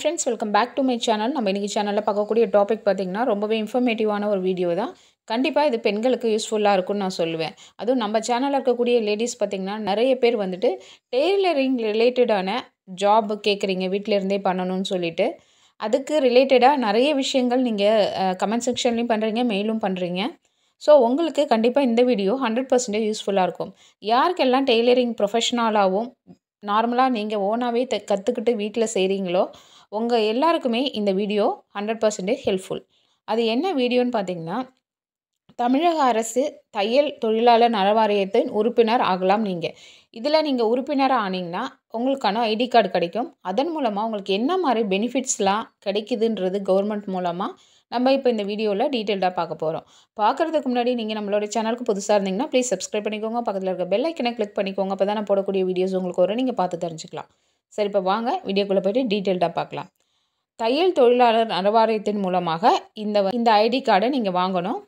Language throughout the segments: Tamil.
friends welcome back to my channel நம்ம இன்றைக்கி சேனலில் பார்க்கக்கூடிய டாபிக் பார்த்திங்கன்னா ரொம்பவே இன்ஃபர்மேட்டிவான ஒரு வீடியோ தான் கண்டிப்பாக இது பெண்களுக்கு யூஸ்ஃபுல்லாக இருக்கும்னு நான் சொல்லுவேன் அதுவும் நம்ம சேனலில் இருக்கக்கூடிய லேடிஸ் பார்த்திங்கன்னா நிறைய பேர் வந்துட்டு டெய்லரிங் ரிலேட்டடான ஜாப் கேட்குறீங்க வீட்டிலேருந்தே பண்ணணும்னு சொல்லிட்டு அதுக்கு ரிலேட்டடாக நிறைய விஷயங்கள் நீங்கள் கமெண்ட் செக்ஷன்லேயும் பண்ணுறீங்க மெயிலும் பண்ணுறீங்க ஸோ உங்களுக்கு கண்டிப்பாக இந்த வீடியோ ஹண்ட்ரட் பர்சன்டேஜ் யூஸ்ஃபுல்லாக இருக்கும் யாருக்கெல்லாம் டெய்லரிங் ப்ரொஃபஷனலாகவும் நார்மலாக நீங்கள் ஓனாகவே த கற்றுக்கிட்டு வீட்டில் செய்கிறீங்களோ உங்கள் எல்லாருக்குமே இந்த வீடியோ ஹண்ட்ரட் பர்சன்டேஜ் ஹெல்ப்ஃபுல் அது என்ன வீடியோன்னு பார்த்தீங்கன்னா தமிழக அரசு தையல் தொழிலாளர் நலவாரியத்தின் உறுப்பினர் ஆகலாம் நீங்கள் இதில் நீங்கள் உறுப்பினர் ஆனீங்கன்னா உங்களுக்கான ஐடி கார்டு கிடைக்கும் அதன் மூலமாக உங்களுக்கு என்ன மாதிரி பெனிஃபிட்ஸ்லாம் கிடைக்குதுன்றது கவர்மெண்ட் மூலமாக நம்ம இப்போ இந்த வீடியோவில் டீட்டெயில்டாக பார்க்க போகிறோம் பார்க்குறதுக்கு முன்னாடி நீங்கள் நம்மளோட சேனலுக்கு புதுசாக இருந்தீங்கன்னா ப்ளீஸ் சப்ஸ்கிரைப் பண்ணிக்கோங்க பக்கத்தில் இருக்க பெல் ஐக்கனை கிளிக் பண்ணிக்கோங்க அப்போ தான் நான் போடக்கூடிய வீடியோஸ் உங்களுக்கு வரும் நீங்கள் பார்த்து தெரிஞ்சுக்கலாம் சரி இப்போ வாங்க வீடியோக்குள்ளே போய்ட்டு டீட்டெயில்டாக பார்க்கலாம் தையல் தொழிலாளர் நலவாரியத்தின் மூலமாக இந்த இந்த ஐடி கார்டை நீங்கள் வாங்கணும்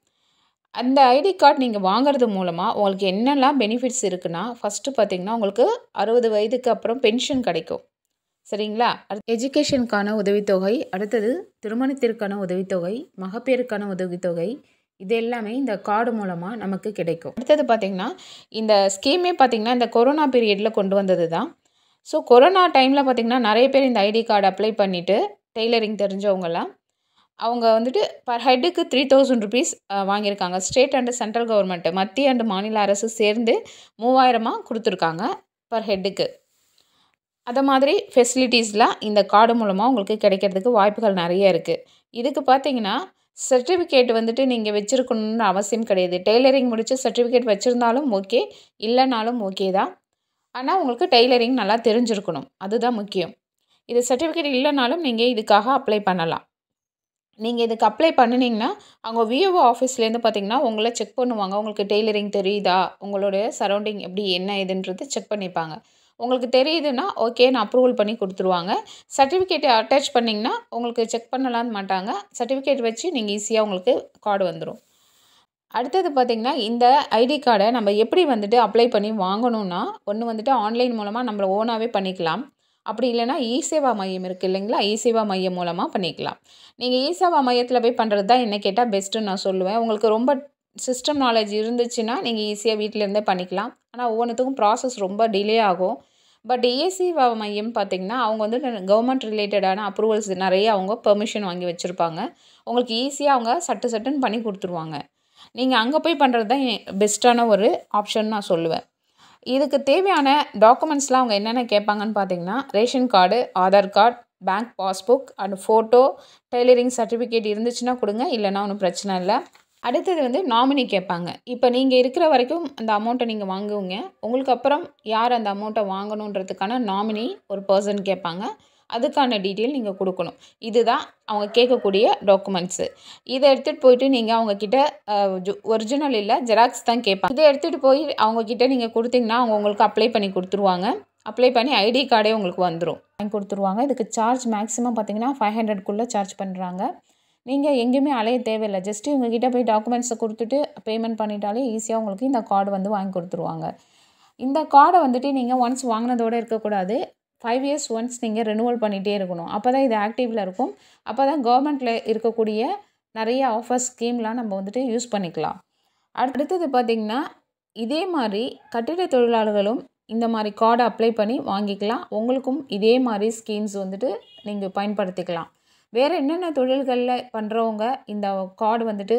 அந்த ஐடி கார்டு நீங்கள் வாங்குறது மூலமாக உங்களுக்கு என்னெல்லாம் பெனிஃபிட்ஸ் இருக்குன்னா ஃபஸ்ட்டு பார்த்திங்கன்னா உங்களுக்கு அறுபது வயதுக்கு அப்புறம் பென்ஷன் கிடைக்கும் சரிங்களா அடுத்து எஜுகேஷனுக்கான உதவித்தொகை அடுத்தது திருமணத்திற்கான உதவித்தொகை மகப்பேருக்கான உதவித்தொகை இது எல்லாமே இந்த கார்டு மூலமாக நமக்கு கிடைக்கும் அடுத்தது பார்த்திங்கன்னா இந்த ஸ்கீமே பார்த்திங்கன்னா இந்த கொரோனா பீரியடில் கொண்டு வந்தது தான் ஸோ கொரோனா டைமில் பார்த்திங்கன்னா நிறைய பேர் இந்த ஐடி கார்டு அப்ளை பண்ணிவிட்டு டெய்லரிங் தெரிஞ்சவங்கலாம் அவங்க வந்துட்டு பர் ஹெட்டுக்கு த்ரீ தௌசண்ட் ருபீஸ் வாங்கியிருக்காங்க ஸ்டேட் அண்டு சென்ட்ரல் கவர்மெண்ட்டு மத்திய அண்டு மாநில அரசு சேர்ந்து மூவாயிரமாக கொடுத்துருக்காங்க பர் ஹெட்டுக்கு அதை மாதிரி ஃபெசிலிட்டிஸ்லாம் இந்த கார்டு மூலமாக உங்களுக்கு கிடைக்கிறதுக்கு வாய்ப்புகள் நிறைய இருக்குது இதுக்கு பார்த்தீங்கன்னா சர்டிஃபிகேட் வந்துட்டு நீங்கள் வச்சுருக்கணுன்னு அவசியம் கிடையாது டெய்லரிங் முடித்து சர்டிஃபிகேட் வச்சுருந்தாலும் ஓகே இல்லைனாலும் ஓகே தான் ஆனால் உங்களுக்கு டெய்லரிங் நல்லா தெரிஞ்சிருக்கணும் அதுதான் முக்கியம் இது சர்டிஃபிகேட் இல்லைனாலும் நீங்கள் இதுக்காக அப்ளை பண்ணலாம் நீங்கள் இதுக்கு அப்ளை பண்ணினீங்கன்னா அவங்க விஓஓ ஆஃபீஸ்லேருந்து பார்த்தீங்கன்னா உங்களை செக் பண்ணுவாங்க உங்களுக்கு டெய்லரிங் தெரியுதா உங்களுடைய சரௌண்டிங் எப்படி என்ன இதுன்றது செக் பண்ணிப்பாங்க உங்களுக்கு தெரியுதுன்னா ஓகே நான் அப்ரூவல் பண்ணி கொடுத்துருவாங்க சர்டிஃபிகேட்டை அட்டாச் பண்ணிங்கன்னா உங்களுக்கு செக் பண்ணலான்னு மாட்டாங்க சர்டிஃபிகேட் வச்சு நீங்கள் ஈஸியாக உங்களுக்கு கார்டு வந்துடும் அடுத்தது பார்த்திங்கன்னா இந்த ஐடி கார்டை நம்ம எப்படி வந்துட்டு அப்ளை பண்ணி வாங்கணும்னா ஒன்று வந்துட்டு ஆன்லைன் மூலமாக நம்மளை ஓனாகவே பண்ணிக்கலாம் அப்படி இல்லைனா இ சேவா மையம் இருக்குது இல்லைங்களா இ சேவா மையம் மூலமாக பண்ணிக்கலாம் நீங்கள் இ சேவா மையத்தில் போய் பண்ணுறது தான் என்ன கேட்டால் பெஸ்ட்டுன்னு நான் சொல்லுவேன் உங்களுக்கு ரொம்ப சிஸ்டம் நாலேஜ் இருந்துச்சுன்னா நீங்கள் ஈஸியாக வீட்டிலேருந்தே பண்ணிக்கலாம் ஆனால் ஒவ்வொன்றுத்துக்கும் ப்ராசஸ் ரொம்ப டிலே ஆகும் பட் இசேவா மையம் பார்த்திங்கன்னா அவங்க வந்து கவர்மெண்ட் ரிலேட்டடான அப்ரூவல்ஸ் நிறைய அவங்க பெர்மிஷன் வாங்கி வச்சுருப்பாங்க உங்களுக்கு ஈஸியாக அவங்க சட்டு சட்டுன்னு பண்ணி கொடுத்துருவாங்க நீங்கள் அங்கே போய் பண்ணுறது தான் பெஸ்ட்டான ஒரு ஆப்ஷன் நான் சொல்லுவேன் இதுக்கு தேவையான டாக்குமெண்ட்ஸ்லாம் அவங்க என்னென்ன கேட்பாங்கன்னு பார்த்தீங்கன்னா ration card Aadhaar card bank passbook and photo tailoring certificate இருந்துச்சுன்னா கொடுங்க இல்லைன்னா ஒன்றும் பிரச்சனை இல்லை அடுத்தது வந்து நாமினி கேட்பாங்க இப்போ நீங்கள் இருக்கிற வரைக்கும் அந்த அமௌண்ட்டை நீங்கள் வாங்குவீங்க உங்களுக்கு அப்புறம் யார் அந்த அமௌண்ட்டை வாங்கணுன்றதுக்கான நாமினி ஒரு பர்சன் கேட்பாங்க அதுக்கான டீட்டெயில் நீங்கள் கொடுக்கணும் இதுதான் அவங்க கேட்கக்கூடிய டாக்குமெண்ட்ஸு இதை எடுத்துகிட்டு போயிட்டு நீங்கள் அவங்கக்கிட்ட ஒரிஜினல் இல்லை ஜெராக்ஸ் தான் கேட்பாங்க இதை எடுத்துகிட்டு போய் அவங்கக்கிட்ட நீங்கள் கொடுத்தீங்கன்னா அவங்க உங்களுக்கு அப்ளை பண்ணி கொடுத்துருவாங்க அப்ளை பண்ணி ஐடி கார்டே உங்களுக்கு வந்துடும் வாங்கி கொடுத்துருவாங்க இதுக்கு சார்ஜ் மேக்ஸிமம் பார்த்தீங்கன்னா ஃபைவ் ஹண்ட்ரட்குள்ளே சார்ஜ் பண்ணுறாங்க நீங்கள் எங்கேயுமே அலைய தேவையில்லை ஜஸ்ட்டு இவங்ககிட்ட போய் டாக்குமெண்ட்ஸை கொடுத்துட்டு பேமெண்ட் பண்ணிட்டாலே ஈஸியாக உங்களுக்கு இந்த கார்டு வந்து வாங்கி கொடுத்துருவாங்க இந்த கார்டை வந்துட்டு நீங்கள் ஒன்ஸ் வாங்கினதோடு இருக்கக்கூடாது ஃபைவ் இயர்ஸ் ஒன்ஸ் நீங்கள் ரினுவல் பண்ணிகிட்டே இருக்கணும் அப்போ தான் இது ஆக்டிவில் இருக்கும் அப்போ தான் கவர்மெண்ட்டில் இருக்கக்கூடிய நிறைய ஆஃபர் ஸ்கீம்லாம் நம்ம வந்துட்டு யூஸ் பண்ணிக்கலாம் அடுத்தது பார்த்திங்கன்னா இதே மாதிரி கட்டிட தொழிலாளர்களும் இந்த மாதிரி கார்டை அப்ளை பண்ணி வாங்கிக்கலாம் உங்களுக்கும் இதே மாதிரி ஸ்கீம்ஸ் வந்துட்டு நீங்கள் பயன்படுத்திக்கலாம் வேறு என்னென்ன தொழில்களில் பண்ணுறவங்க இந்த கார்டு வந்துட்டு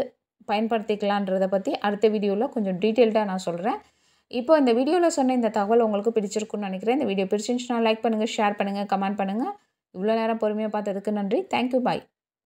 பயன்படுத்திக்கலான்றதை பற்றி அடுத்த வீடியோவில் கொஞ்சம் டீட்டெயில்டாக நான் சொல்கிறேன் இப்போ இந்த வீடியோவில் சொன்ன இந்த தகவல் உங்களுக்கு பிடிச்சிருக்குன்னு நினைக்கிறேன் இந்த வீடியோ பிடிச்சிருந்துச்சுன்னா லைக் பண்ணுங்கள் ஷேர் பண்ணுங்கள் கமெண்ட் பண்ணுங்கள் இவ்வளோ நேரம் பொறுமையாக பார்த்ததுக்கு நன்றி தேங்க்யூ பாய்